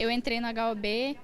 eu entrei na HOB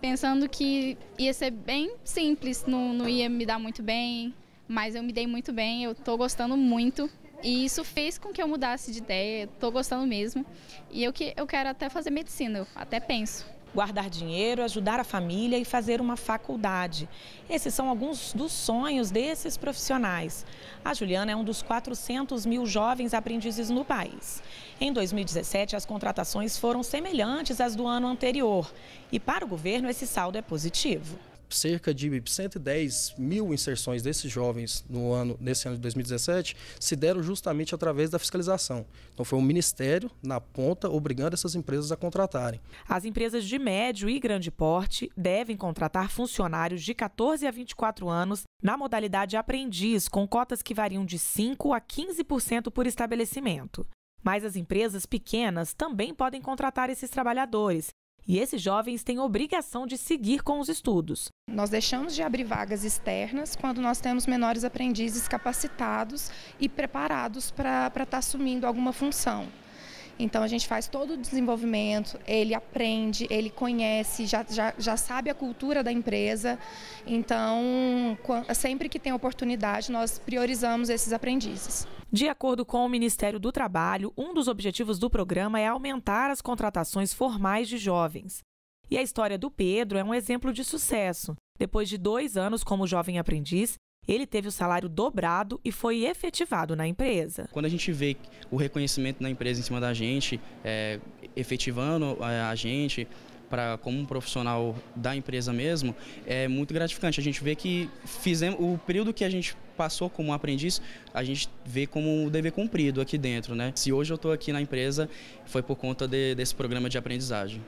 pensando que ia ser bem simples, não, não ia me dar muito bem, mas eu me dei muito bem, eu estou gostando muito. E isso fez com que eu mudasse de ideia, estou gostando mesmo. E eu, que, eu quero até fazer medicina, eu até penso guardar dinheiro, ajudar a família e fazer uma faculdade. Esses são alguns dos sonhos desses profissionais. A Juliana é um dos 400 mil jovens aprendizes no país. Em 2017, as contratações foram semelhantes às do ano anterior. E para o governo, esse saldo é positivo cerca de 110 mil inserções desses jovens no ano, nesse ano de 2017 se deram justamente através da fiscalização. Então foi o um Ministério na ponta obrigando essas empresas a contratarem. As empresas de médio e grande porte devem contratar funcionários de 14 a 24 anos na modalidade aprendiz, com cotas que variam de 5 a 15% por estabelecimento. Mas as empresas pequenas também podem contratar esses trabalhadores, e esses jovens têm obrigação de seguir com os estudos. Nós deixamos de abrir vagas externas quando nós temos menores aprendizes capacitados e preparados para estar tá assumindo alguma função. Então a gente faz todo o desenvolvimento, ele aprende, ele conhece, já, já, já sabe a cultura da empresa. Então, sempre que tem oportunidade, nós priorizamos esses aprendizes. De acordo com o Ministério do Trabalho, um dos objetivos do programa é aumentar as contratações formais de jovens. E a história do Pedro é um exemplo de sucesso. Depois de dois anos como jovem aprendiz, ele teve o salário dobrado e foi efetivado na empresa. Quando a gente vê o reconhecimento na empresa em cima da gente, é, efetivando é, a gente, para como um profissional da empresa mesmo, é muito gratificante. A gente vê que fizemos o período que a gente passou como aprendiz, a gente vê como o dever cumprido aqui dentro, né? Se hoje eu estou aqui na empresa, foi por conta de, desse programa de aprendizagem.